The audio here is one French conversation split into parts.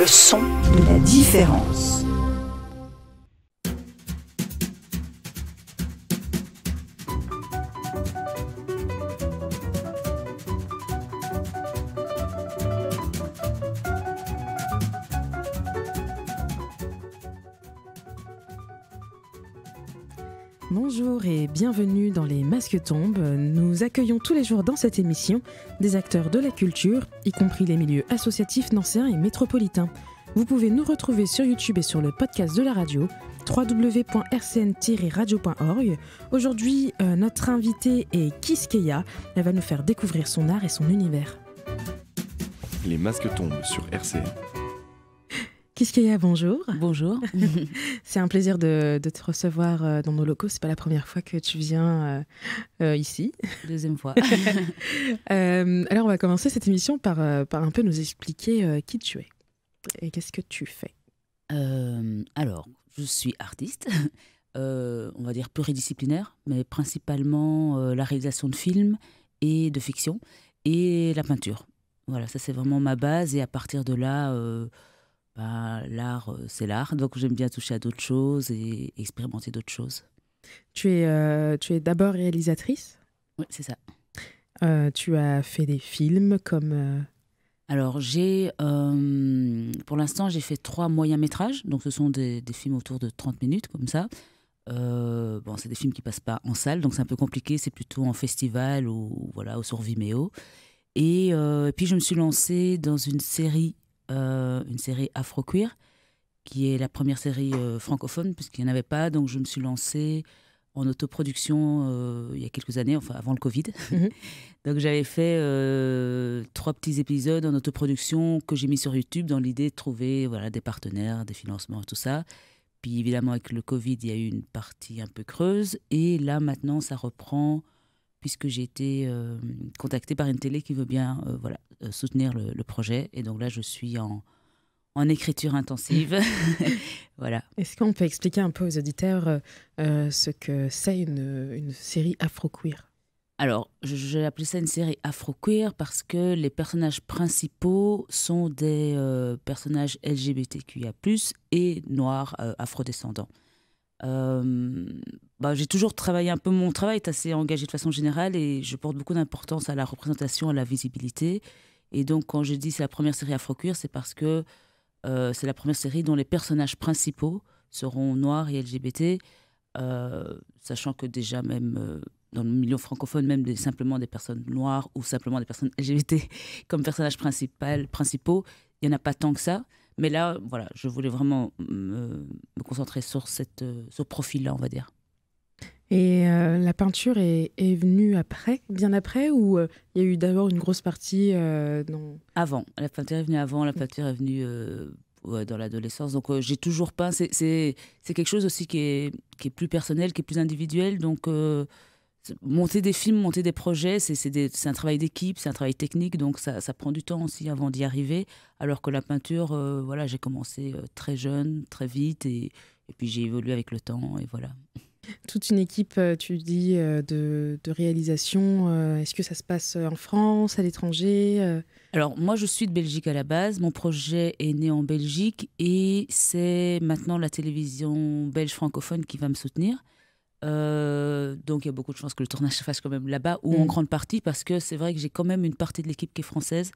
Le son de la différence. Masques tombent. nous accueillons tous les jours dans cette émission des acteurs de la culture, y compris les milieux associatifs nancéens et métropolitains. Vous pouvez nous retrouver sur YouTube et sur le podcast de la radio www.rcn-radio.org. Aujourd'hui, euh, notre invité est Kiskeya. Elle va nous faire découvrir son art et son univers. Les masques tombent sur RCN. Qu'est-ce qu'il y a bonjour. Bonjour. c'est un plaisir de, te recevoir euh, dans nos locaux. C'est pas la première fois que tu viens euh, euh, ici. Deuxième fois. alors, on va commencer cette émission par, par un peu nous expliquer qui tu es et qu'est-ce que tu fais. alors, je suis artiste, on va dire pluridisciplinaire, mais principalement la réalisation de films et de fiction et la peinture. Voilà, ça c'est vraiment ma base et à partir de là bah, l'art, euh, c'est l'art. Donc j'aime bien toucher à d'autres choses et expérimenter d'autres choses. Tu es, euh, es d'abord réalisatrice Oui, c'est ça. Euh, tu as fait des films comme... Alors j'ai, pour l'instant, j'ai fait trois moyens métrages. Donc ce sont des, films autour de 30 minutes comme ça. bon, c'est des films qui passent pas en salle, donc c'est un peu compliqué. C'est plutôt en festival ou voilà, sur Vimeo. Et, et puis je me suis lancée dans une série euh, une série afro-queer, qui est la première série euh, francophone, puisqu'il n'y en avait pas. Donc je me suis lancée en autoproduction euh, il y a quelques années, enfin avant le Covid. Mhm. donc j'avais fait trois petits épisodes en autoproduction que j'ai mis sur YouTube dans l'idée de trouver voilà, des partenaires, des financements et tout ça. Puis évidemment, avec le Covid, il y a eu une partie un peu creuse. Et là, maintenant, ça reprend puisque j'ai été contactée par une télé qui veut bien voilà, euh, soutenir le, projet. Et donc là, je suis en, écriture intensive. voilà. Est-ce qu'on peut expliquer un peu aux auditeurs euh, ce que c'est une, série afro-queer Alors, j'ai appelé ça une série afro-queer parce que les personnages principaux sont des euh, personnages LGBTQIA, et noirs afro afrodescendants bah, j'ai toujours travaillé un peu. Mon travail est assez engagé de façon générale et je porte beaucoup d'importance à la représentation, à la visibilité. Et donc, quand je dis c'est la première série Afro-Cuir, c'est parce que c'est la première série dont les personnages principaux seront noirs et LGBT, sachant que déjà, même dans le milieu francophone, même des, simplement des personnes noires ou simplement des personnes LGBT comme personnages principaux, il n'y en a pas tant que ça. Mais là, voilà, je voulais vraiment me, concentrer sur cette, euh, ce profil-là, on va dire. Et euh, la peinture est, est, venue après, bien après, ou euh, il y a eu d'abord une grosse partie euh, dans... Avant. La peinture est venue avant, la peinture est venue dans l'adolescence. Donc j'ai toujours peint. C'est quelque chose aussi qui est, qui est, plus personnel, qui est plus individuel. Donc monter des films, monter des projets, c'est un travail d'équipe, c'est un travail technique, donc ça, prend du temps aussi avant d'y arriver. Alors que la peinture, euh, voilà, j'ai commencé euh, très jeune, très vite, et, puis j'ai évolué avec le temps, et voilà. Toute une équipe, euh, tu dis, de, de réalisation. Est-ce que ça se passe en France, à l'étranger Alors, moi, je suis de Belgique à la base. Mon projet est né en Belgique et c'est maintenant la télévision belge francophone qui va me soutenir. Euh, donc il y a beaucoup de chances que le tournage se fasse quand même là-bas, ou en mm. grande partie, parce que c'est vrai que j'ai quand même une partie de l'équipe qui est française.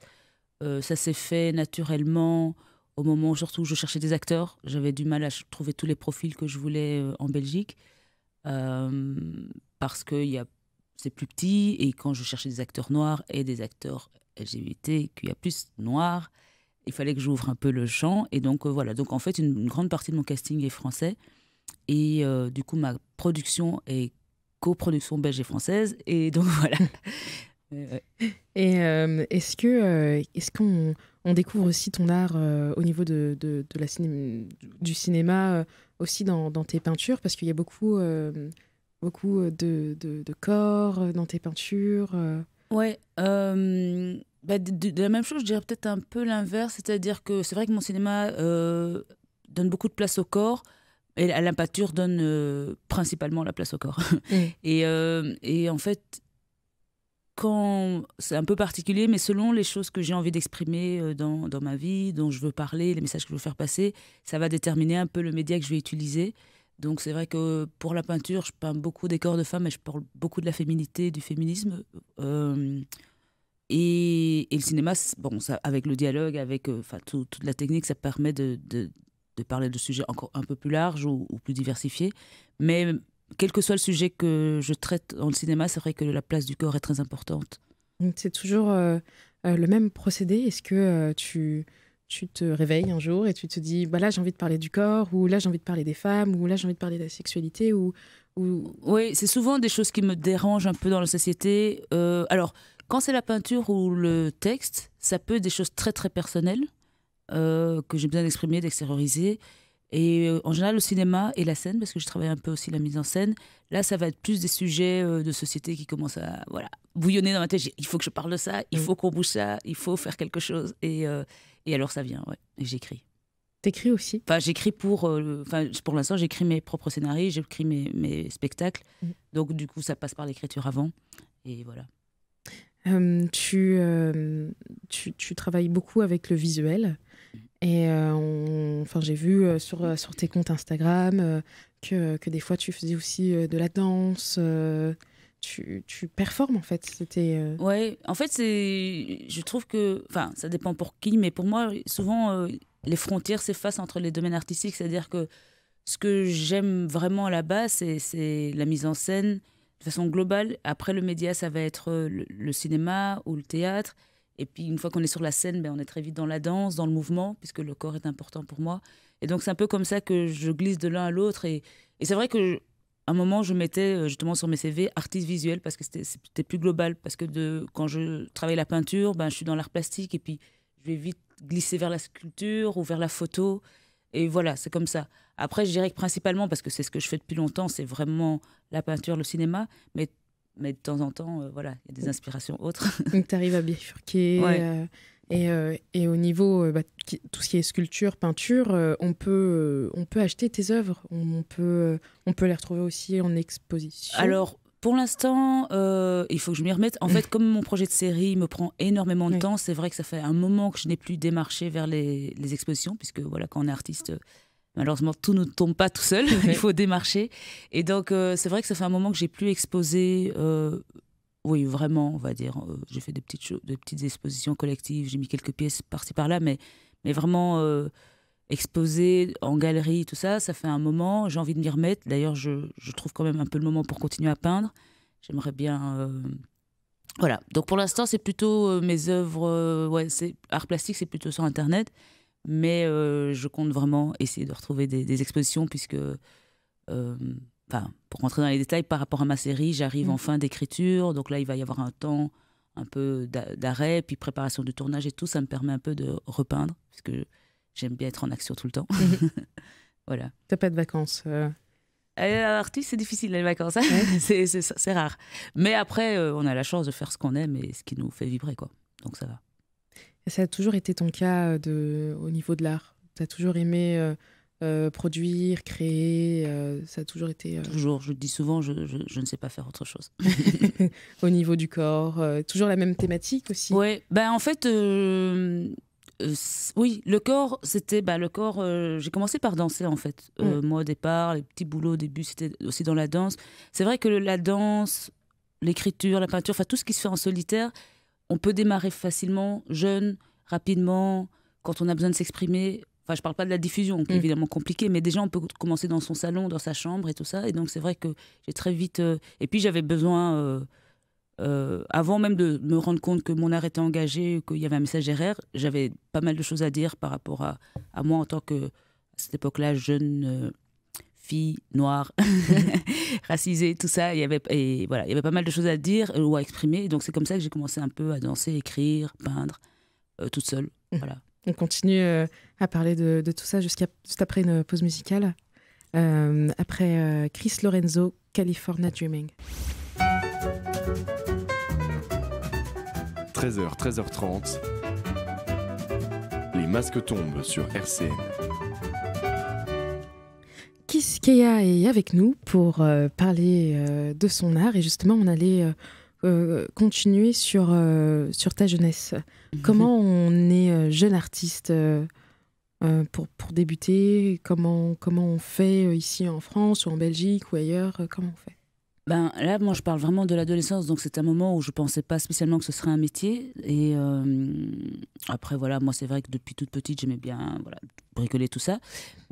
Euh, ça s'est fait naturellement au moment surtout où je cherchais des acteurs. J'avais du mal à trouver tous les profils que je voulais euh, en Belgique, parce que c'est plus petit, et quand je cherchais des acteurs noirs et des acteurs LGBT, qu'il y a plus noirs, il fallait que j'ouvre un peu le champ. Et donc voilà, donc en fait une grande partie de mon casting est français. Et euh, du coup, ma production est coproduction belge et française. Et donc voilà. Et euh, est-ce que euh, est-ce qu'on on découvre aussi ton art au niveau de, de, de la du cinéma aussi dans, dans, tes peintures parce qu'il y a beaucoup beaucoup de, de, corps dans tes peintures. Ouais. Bah, de, la même chose, je dirais peut-être un peu l'inverse, c'est-à-dire que c'est vrai que mon cinéma donne beaucoup de place au corps, et la peinture donne euh, principalement la place au corps. Mm. Euh, et, en fait, quand c'est un peu particulier, mais selon les choses que j'ai envie d'exprimer euh, dans, dans, ma vie, dont je veux parler, les messages que je veux faire passer, ça va déterminer un peu le média que je vais utiliser. Donc c'est vrai que pour la peinture, je peins beaucoup des corps de femmes et je parle beaucoup de la féminité, du féminisme. et, le cinéma, bon, ça, avec le dialogue, avec enfin, toute la technique, ça permet de de parler de sujets encore un peu plus larges ou, plus diversifiés. Mais quel que soit le sujet que je traite dans le cinéma, c'est vrai que la place du corps est très importante. C'est toujours euh, euh, le même procédé. Est-ce que euh, tu, tu te réveilles un jour et tu te dis bah là j'ai envie de parler du corps ou là j'ai envie de parler des femmes ou là j'ai envie de parler de la sexualité ou, ou... oui c'est souvent des choses qui me dérangent un peu dans la société alors quand c'est la peinture ou le texte ça peut être des choses très très personnelles euh, que j'ai besoin d'exprimer, d'extérioriser. Et euh, en général, le cinéma et la scène, parce que je travaille un peu aussi la mise en scène, là, ça va être plus des sujets euh, de société qui commencent à voilà, bouillonner dans ma tête. Il faut que je parle de ça, il faut qu'on bouge ça, il faut faire quelque chose. Et, alors, ça vient, Et j'écris. T'écris aussi j'écris pour. pour l'instant, j'écris mes propres scénarios, j'écris mes, spectacles. Mmh. Donc, du coup, ça passe par l'écriture avant. Et voilà tu, tu, tu, travailles beaucoup avec le visuel. Et euh, enfin, j'ai vu euh, sur, euh, sur tes comptes Instagram que, que, des fois tu faisais aussi de la danse. Tu, tu, performes en fait. C'était. Ouais, en fait, c'est. Je trouve que, enfin, ça dépend pour qui, mais pour moi, souvent, les frontières s'effacent entre les domaines artistiques. C'est-à-dire que ce que j'aime vraiment là bas base, c'est la mise en scène, de façon globale, après le média, ça va être euh, le, cinéma ou le théâtre. Et puis une fois qu'on est sur la scène, ben, on est très vite dans la danse, dans le mouvement, puisque le corps est important pour moi. Et donc c'est un peu comme ça que je glisse de l'un à l'autre. Et, c'est vrai que un moment, je mettais euh, justement sur mes CV artiste visuel parce que c'était plus global. Parce que de, quand je travaille la peinture, ben, je suis dans l'art plastique et puis je vais vite glisser vers la sculpture ou vers la photo. Et voilà, c'est comme ça. Après, je dirais que principalement, parce que c'est ce que je fais depuis longtemps, c'est vraiment la peinture, le cinéma, mais, mais de temps en temps, euh, voilà, il y a des inspirations autres. Donc tu arrives à bifurquer. Euh, et, euh, et, au niveau, bah, tout ce qui est sculpture, peinture, on, peut, on peut acheter tes œuvres, on, peut, on peut les retrouver aussi en exposition. Alors, pour l'instant, il faut que je m'y remette. En fait, comme mon projet de série me prend énormément de temps, c'est vrai que ça fait un moment que je n'ai plus démarché vers les, les, expositions, puisque voilà, quand on est artiste, malheureusement, tout ne tombe pas tout seul. Il faut démarcher. Et donc, euh, c'est vrai que ça fait un moment que j'ai plus exposé. Euh, oui, vraiment, on va dire. Euh, j'ai fait des petites, des petites expositions collectives, j'ai mis quelques pièces par-ci par-là, mais, mais vraiment exposé en galerie, tout ça, ça fait un moment. J'ai envie de m'y remettre. D'ailleurs, je, je, trouve quand même un peu le moment pour continuer à peindre. J'aimerais bien. Voilà. Donc, pour l'instant, c'est plutôt mes œuvres. ouais, c'est art plastique, c'est plutôt sur Internet. Mais euh, je compte vraiment essayer de retrouver des, expositions, puisque, euh, pour rentrer dans les détails, par rapport à ma série, j'arrive mm. en fin d'écriture. Donc là, il va y avoir un temps un peu d'arrêt, puis préparation de tournage et tout. Ça me permet un peu de repeindre, puisque j'aime bien être en action tout le temps. Mm-hmm. voilà. T'as pas de vacances euh? c'est difficile les vacances, hein. c'est rare. Mais après, on a la chance de faire ce qu'on aime et ce qui nous fait vibrer, quoi. Donc ça va. Ça a toujours été ton cas euh, de, au niveau de l'art Tu as toujours aimé euh, euh, produire, créer Ça a toujours été. Toujours, je dis souvent, je, je, ne sais pas faire autre chose. au niveau du corps, toujours la même thématique aussi Oui, ben, en fait. oui, le corps, c'était ben, le corps. j'ai commencé par danser en fait. Mm. Moi au départ, les petits boulots au début, c'était aussi dans la danse. C'est vrai que la danse, l'écriture, la peinture, enfin tout ce qui se fait en solitaire, on peut démarrer facilement, jeune, rapidement, quand on a besoin de s'exprimer. Enfin, je parle pas de la diffusion, qui est mm. évidemment compliquée, mais déjà, on peut commencer dans son salon, dans sa chambre et tout ça. Et donc, c'est vrai que j'ai très vite. Euh, et puis, j'avais besoin, euh, euh, avant même de me rendre compte que mon art était engagé, qu'il y avait un message RR, j'avais pas mal de choses à dire par rapport à, à moi en tant que, à cette époque-là, jeune noire, mhm. racisée tout ça. Il y avait et voilà, il y avait pas mal de choses à dire ou à exprimer. Donc c'est comme ça que j'ai commencé un peu à danser, écrire, peindre euh, toute seule. Mhm. Voilà. On continue euh, à parler de, tout ça jusqu'à juste après une pause musicale. Euh, après Chris Lorenzo, California Dreaming. 13h, 13h30. Les masques tombent sur RCN. Skia est avec nous pour euh, parler euh, de son art et justement on allait euh, continuer sur, sur ta jeunesse. Mhm. Comment on est jeune artiste pour, pour débuter comment, comment on fait ici en France ou en Belgique ou ailleurs Comment on fait ben, là, moi, je parle vraiment de l'adolescence, donc c'est un moment où je ne pensais pas spécialement que ce serait un métier. Et après, voilà, moi, c'est vrai que depuis toute petite, j'aimais bien voilà, bricoler tout ça,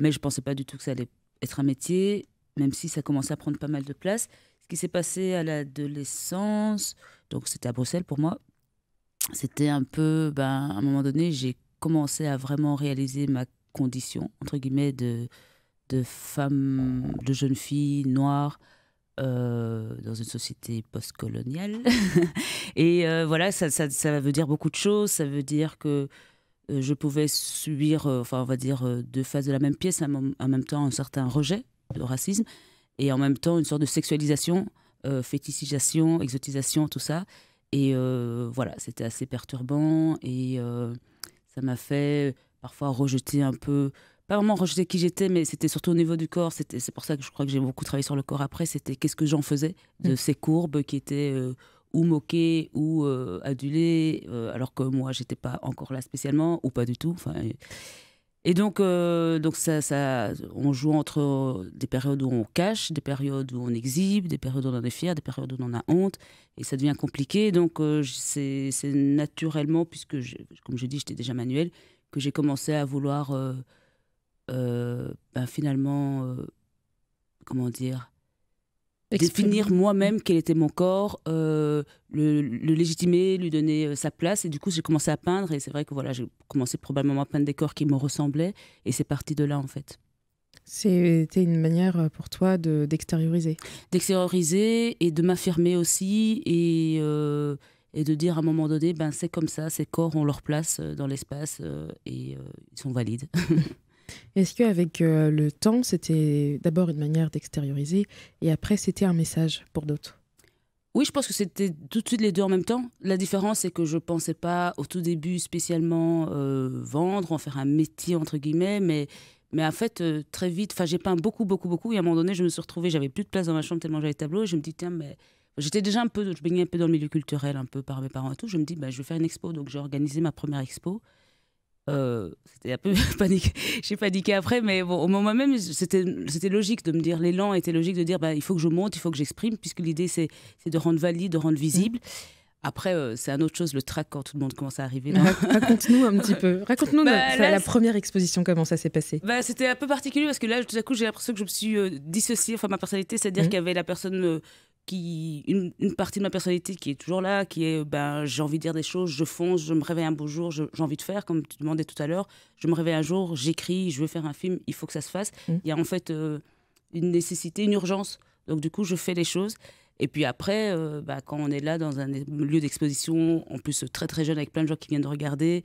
mais je ne pensais pas du tout que ça allait être un métier, même si ça commençait à prendre pas mal de place. Ce qui s'est passé à l'adolescence, donc c'était à Bruxelles pour moi, c'était un peu, ben, à un moment donné, j'ai commencé à vraiment réaliser ma condition, entre guillemets, de, de femme, de jeune fille noire. Euh, dans une société postcoloniale. et euh, voilà, ça, ça, ça, veut dire beaucoup de choses. Ça veut dire que euh, je pouvais subir, euh, enfin on va dire, euh, deux faces de la même pièce, en même temps un certain rejet, de racisme, et en même temps une sorte de sexualisation, féticisation, fétichisation, exotisation, tout ça. Et voilà, c'était assez perturbant et ça m'a fait parfois rejeter un peu, pas vraiment rejeter qui j'étais, mais c'était surtout au niveau du corps. C'est pour ça que je crois que j'ai beaucoup travaillé sur le corps après. C'était qu'est-ce que j'en faisais de mmh. ces courbes qui étaient ou moquer ou euh, aduler euh, alors que moi, j'étais pas encore là spécialement, ou pas du tout. Enfin, et donc, euh, donc ça, ça, on joue entre des périodes où on cache, des périodes où on exhibe, des périodes où on en est fier, des périodes où on en a honte, et ça devient compliqué. Donc, c'est naturellement, puisque, comme je dis, j'étais déjà manuel, que j'ai commencé à vouloir ben, finalement, comment dire, définir moi-même quel était mon corps, euh, le, légitimer, lui donner euh, sa place. Et du coup, j'ai commencé à peindre. Et c'est vrai que voilà, j'ai commencé probablement à peindre des corps qui me ressemblaient. Et c'est parti de là, en fait. C'était une manière euh, pour toi d'extérioriser. d'extérioriser et de m'affirmer aussi. Et, de dire à un moment donné, ben, c'est comme ça, ces corps ont leur place dans l'espace et ils sont valides. Est-ce qu'avec euh, le temps, c'était d'abord une manière d'extérioriser et après, c'était un message pour d'autres oui, je pense que c'était tout de suite les deux en même temps. La différence, c'est que je ne pensais pas au tout début spécialement euh, vendre, en faire un métier, entre guillemets, mais, mais en fait, euh, très vite, enfin, j'ai peint beaucoup, beaucoup, beaucoup, et à un moment donné, je me suis retrouvée, j'avais plus de place dans ma chambre tellement j'avais de tableaux, et je me dis, tiens, mais j'étais déjà un peu, je baignais un peu dans le milieu culturel, un peu par mes parents et tout, je me dis, bah, je vais faire une expo, donc j'ai organisé ma première expo. Euh, c'était un peu panique J'ai paniqué après, mais bon, au moment même, c'était logique de me dire, l'élan était logique de dire, bah, il faut que je monte, il faut que j'exprime, puisque l'idée, c'est de rendre valide, de rendre mm. visible. Après, euh, c'est un autre chose, le track, quand tout le monde commence à arriver. Raconte-nous un petit peu. Raconte-nous bah, la première exposition, comment ça s'est passé. Bah, c'était un peu particulier, parce que là, tout à coup, j'ai l'impression que je me suis euh, dissociée, enfin, ma personnalité, c'est-à-dire mm. qu'il y avait la personne une, partie de ma personnalité qui est toujours là, qui est ben, j'ai envie de dire des choses, je fonce, je me réveille un beau jour, j'ai envie de faire, comme tu demandais tout à l'heure, je me réveille un jour, j'écris, je veux faire un film, il faut que ça se fasse. Mmh. Il y a en fait euh, une nécessité, une urgence. Donc du coup, je fais les choses. Et puis après, bah, quand on est là dans un lieu d'exposition, en plus très très jeune, avec plein de gens qui viennent de regarder,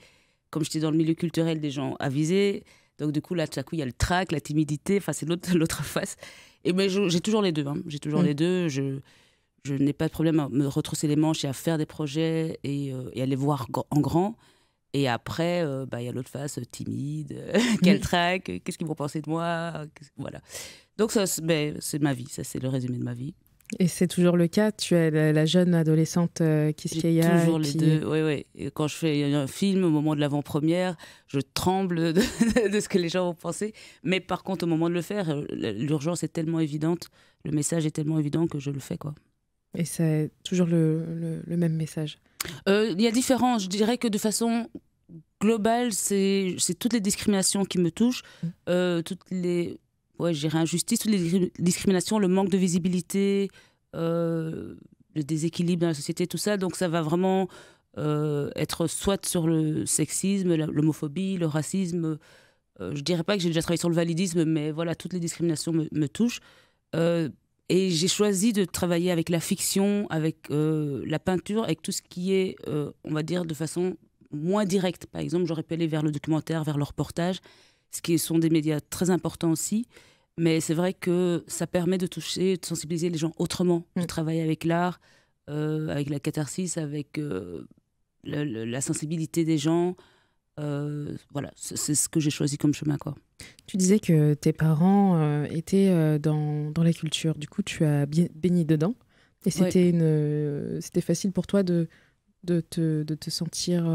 comme j'étais dans le milieu culturel, des gens avisés. Donc du coup, là, tout à coup, il y a le trac, la timidité, enfin c'est l'autre face. Et mais j'ai toujours les deux. Hein. J'ai toujours mm. les deux. Je, je n'ai pas de problème à me retrousser les manches et à faire des projets et, euh, à les voir en grand. Et après, euh, bah, il y a l'autre face, euh, timide, quel mm. trac, qu'est-ce qu'ils vont penser de moi, voilà. Donc ça, ben, c'est ma vie, ça c'est le résumé de ma vie. Et c'est toujours le cas, tu es la, jeune adolescente euh, qui se J'ai Toujours les deux, oui, oui. quand je fais un film, au moment de l'avant-première, je tremble de, ce que les gens vont penser. Mais par contre, au moment de le faire, euh, l'urgence est tellement évidente, le message est tellement évident que je le fais, quoi. Et c'est toujours le, même message euh, Il y a différents. Je dirais que de façon globale, c'est toutes les discriminations qui me touchent, mm. toutes les ouais, je dirais injustice, les discriminations, le manque de visibilité, euh, le déséquilibre dans la société, tout ça. Donc ça va vraiment euh, être soit sur le sexisme, l'homophobie, le racisme. Je euh, je dirais pas que j'ai déjà travaillé sur le validisme, mais voilà, toutes les discriminations me, me touchent. et j'ai choisi de travailler avec la fiction, avec la peinture, avec tout ce qui est, on va dire, de façon moins directe. Par exemple, j'aurais pu aller vers le documentaire, vers le reportage ce qui sont des médias très importants aussi. Mais c'est vrai que ça permet de toucher, de sensibiliser les gens autrement, de mm. travailler avec l'art, euh, avec la catharsis, avec euh, la sensibilité des gens. Euh, voilà, c'est ce que j'ai choisi comme chemin. Quoi. Tu disais que tes parents étaient dans, dans, la culture, du coup tu as baigné dedans. Et c'était une, c'était facile pour toi de, de te, de te, sentir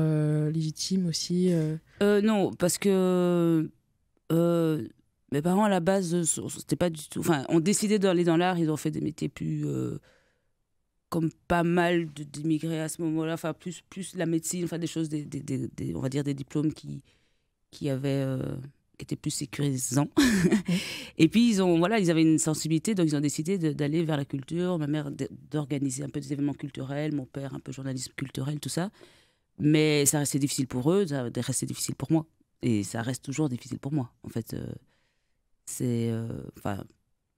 légitime aussi Non, parce que euh, mes parents à la base, euh, c'était pas du tout. Enfin, ont décidé d'aller dans l'art. Ils ont fait des métiers plus euh, comme pas mal d'immigrés à ce moment-là. Enfin, plus plus la médecine, enfin des choses, des, des, on va dire des diplômes qui qui avaient étaient plus sécurisants. et puis ils ont voilà, ils avaient une sensibilité, donc ils ont décidé d'aller vers la culture. Ma mère d'organiser un peu des événements culturels, mon père un peu journalisme culturel, tout ça. Mais ça restait difficile pour eux, ça restait difficile pour moi. Et ça reste toujours difficile pour moi. En fait, euh, c'est. Euh, enfin,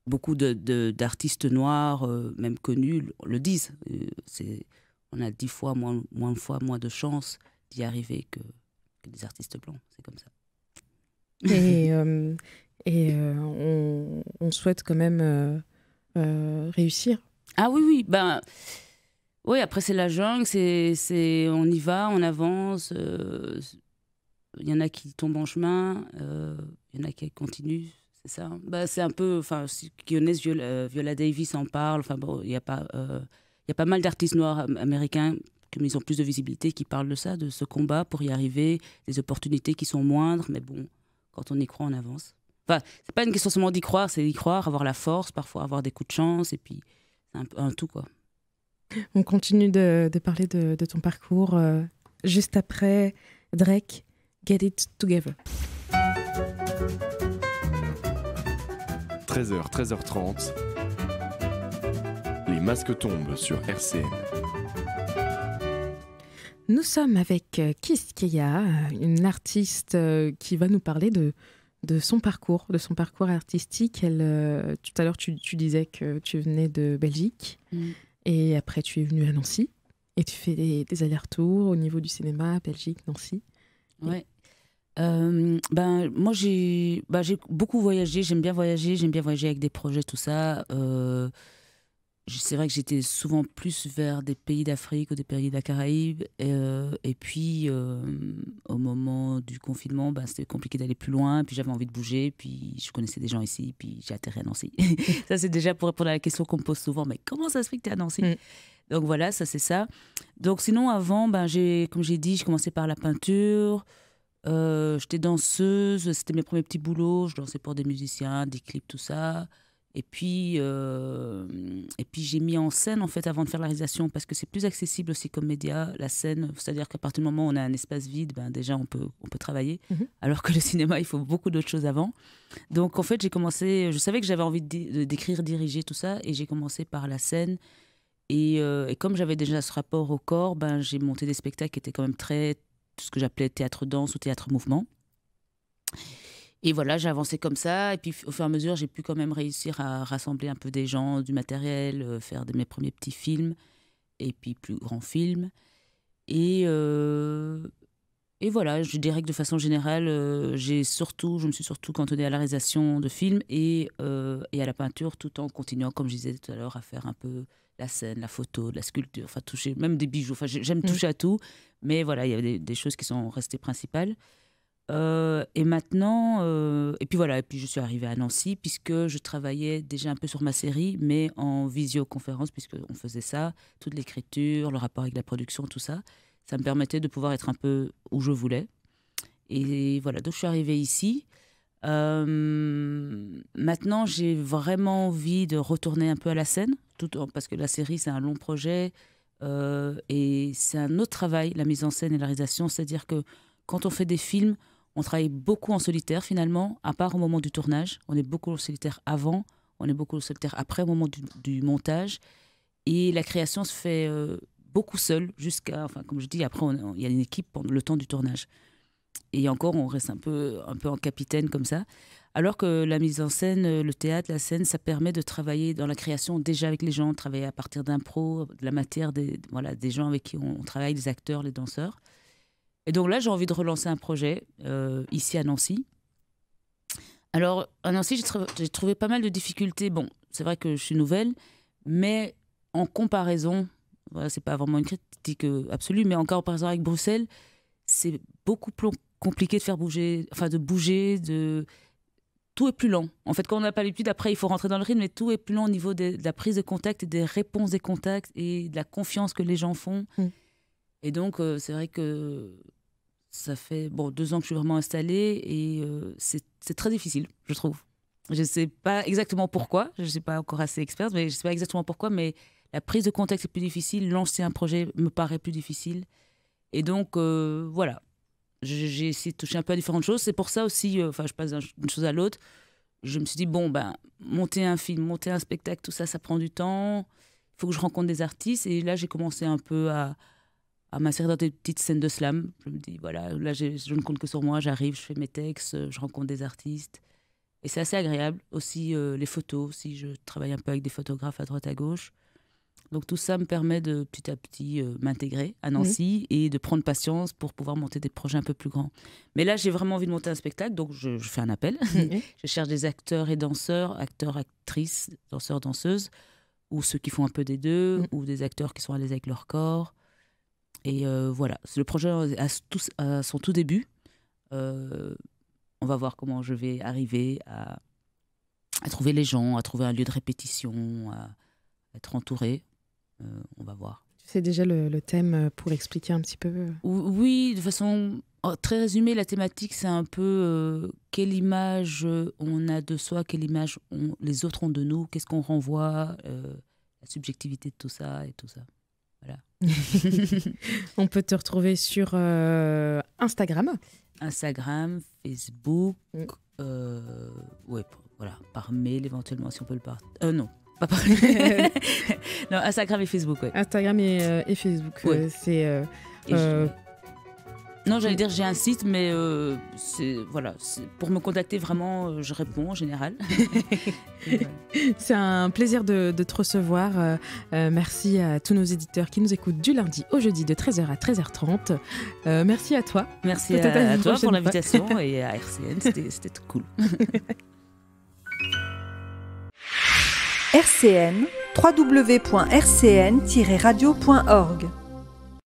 beaucoup d'artistes de, d'artistes noirs, euh, même connus, le disent. c'est on a dix fois moins, moins, fois moins de chances d'y arriver que, que, des artistes blancs. C'est comme ça. Et, et on, on, souhaite quand même réussir. Ah oui, oui. Ben, oui, après, c'est la jungle. c'est on y va, on avance. Il y en a qui tombent en chemin, euh, il y en a qui continuent, c'est ça. Bah, c'est un peu, enfin, Guionès, Viola, euh, Viola, Davis en parle. Enfin bon, il y a pas, euh, il y a pas mal d'artistes noirs américains comme ils ont plus de visibilité qui parlent de ça, de ce combat pour y arriver, des opportunités qui sont moindres, mais bon, quand on y croit, on avance. Enfin, c'est pas une question seulement d'y croire, c'est d'y croire, avoir la force, parfois avoir des coups de chance, et puis c'est un, un, tout quoi. On continue de, parler de, de ton parcours juste après Drake Get It Together. 13h, 13h30. Les masques tombent sur RCN. Nous sommes avec euh, Kiskeya, une artiste euh, qui va nous parler de, de son parcours, de son parcours artistique. Elle, euh, tout à l'heure, tu, disais que tu venais de Belgique mm. et après tu es venue à Nancy et tu fais des, des allers-retours au niveau du cinéma, Belgique, Nancy. Ouais. Euh, ben, moi, j'ai ben, beaucoup voyagé, j'aime bien voyager, j'aime bien voyager avec des projets, tout ça. Euh, c'est vrai que j'étais souvent plus vers des pays d'Afrique ou des pays de la Caraïbe. Et, euh, puis, au moment du confinement, ben, c'était compliqué d'aller plus loin. Puis j'avais envie de bouger. Puis je connaissais des gens ici. Puis j'ai atterri à Nancy. ça, c'est déjà pour répondre à la question qu'on me pose souvent. Mais comment ça se fait que tu es à Nancy mm. Donc voilà, ça, c'est ça. Donc sinon, avant, ben, comme j'ai dit, je commençais par la peinture. Euh, j'étais danseuse, c'était mes premiers petits boulots. Je dansais pour des musiciens, des clips, tout ça. Et puis, euh, et puis j'ai mis en scène en fait avant de faire la réalisation parce que c'est plus accessible aussi comme média la scène, c'est-à-dire qu'à partir du moment où on a un espace vide, ben déjà on peut on peut travailler. Mhm. Alors que le cinéma, il faut beaucoup d'autres choses avant. Donc en fait j'ai commencé, je savais que j'avais envie d'écrire, diriger tout ça, et j'ai commencé par la scène. Et, euh, et comme j'avais déjà ce rapport au corps, ben j'ai monté des spectacles qui étaient quand même très ce que j'appelais théâtre danse ou théâtre mouvement. Et voilà, j'ai avancé comme ça. Et puis, au fur et à mesure, j'ai pu quand même réussir à rassembler un peu des gens, du matériel, euh, faire mes premiers petits films, et puis plus grands films. Et, euh, et voilà, je dirais que de façon générale, euh, j'ai surtout, je me suis surtout cantonnée à la réalisation de films et, et à la peinture, tout en continuant, comme je disais tout à l'heure, à faire un peu la scène, la photo, la sculpture, enfin toucher, même des bijoux. Enfin, j'aime mm. toucher à tout, mais voilà, il y a des, choses qui sont restées principales. Euh, et maintenant, euh, et puis voilà, et puis je suis arrivée à Nancy puisque je travaillais déjà un peu sur ma série, mais en visioconférence puisque on faisait ça, toute l'écriture, le rapport avec la production, tout ça. Ça me permettait de pouvoir être un peu où je voulais. Et voilà, donc je suis arrivée ici. Euh, maintenant, j'ai vraiment envie de retourner un peu à la scène parce que la série, c'est un long projet euh, et c'est un autre travail, la mise en scène et la réalisation. C'est-à-dire que quand on fait des films, on travaille beaucoup en solitaire finalement, à part au moment du tournage. On est beaucoup en solitaire avant, on est beaucoup en solitaire après, au moment du, montage. Et la création se fait euh, beaucoup seule, jusqu'à, enfin, comme je dis, après, il y a une équipe pendant le temps du tournage. Et encore, on reste un peu, un peu en capitaine comme ça. Alors que la mise en scène, euh, le théâtre, la scène, ça permet de travailler dans la création déjà avec les gens, travailler à partir d'impro, de la matière des, voilà, des gens avec qui on, travaille, les acteurs, les danseurs. Et donc là, j'ai envie de relancer un projet euh, ici à Nancy. Alors, à Nancy, j'ai trouvé pas mal de difficultés. Bon, c'est vrai que je suis nouvelle, mais en comparaison, voilà, c'est pas vraiment une critique euh, absolue, mais en comparaison avec Bruxelles, c'est beaucoup plus compliqué de faire bouger, enfin de bouger, de tout est plus lent. En fait, quand on n'a pas l'habitude, après, il faut rentrer dans le rythme, mais tout est plus lent au niveau de la prise de contact et des réponses des contacts et de la confiance que les gens font. Mm. Et donc, euh, c'est vrai que ça fait bon, deux ans que je suis vraiment installée et euh, c'est très difficile, je trouve. Je ne sais pas exactement pourquoi, je ne suis pas encore assez experte, mais je ne sais pas exactement pourquoi, mais la prise de contact est plus difficile, lancer un projet me paraît plus difficile. Et donc, euh, voilà, j'ai essayé de toucher un peu à différentes choses. C'est pour ça aussi, euh, enfin, je passe d'une chose à l'autre. Je me suis dit, bon, ben, monter un film, monter un spectacle, tout ça, ça prend du temps. Il faut que je rencontre des artistes. Et là, j'ai commencé un peu à, à m'insérer dans des petites scènes de slam. Je me dis, voilà, là, je ne compte que sur moi. J'arrive, je fais mes textes, euh, je rencontre des artistes. Et c'est assez agréable. Aussi, euh, les photos, si je travaille un peu avec des photographes à droite, à gauche. Donc tout ça me permet de petit à petit euh, m'intégrer à mmh. Nancy et de prendre patience pour pouvoir monter des projets un peu plus grands. Mais là, j'ai vraiment envie de monter un spectacle, donc je, fais un appel. Mmh. je cherche des acteurs et danseurs, acteurs, actrices, danseurs, danseuses, ou ceux qui font un peu des deux, mmh. ou des acteurs qui sont à l'aise avec leur corps. Et euh, voilà, le projet à, son tout début. Euh, on va voir comment je vais arriver à, à, trouver les gens, à trouver un lieu de répétition, à être entouré. Euh, on va voir. Tu sais déjà le, thème euh, pour expliquer un petit peu euh Oui, de façon oh, très résumée, la thématique, c'est un peu quelle image on a de soi, quelle image les autres ont de nous, qu'est-ce qu'on renvoie, la subjectivité de tout ça et tout ça. Voilà. on peut te retrouver sur Instagram. Instagram, Facebook, mm. ouais, voilà, par mail éventuellement si on peut le partager. non, Instagram et Facebook, Instagram et, euh, Facebook. Euh, c'est. Euh, non, j'allais dire j'ai un site, mais voilà, pour me contacter vraiment, je réponds en général. c'est un plaisir de, te recevoir. merci à tous nos éditeurs qui nous écoutent du lundi au jeudi de 13h à 13h30. merci à toi. Merci à, toi pour l'invitation et à RCN, c'était cool. RCN www.rcn-radio.org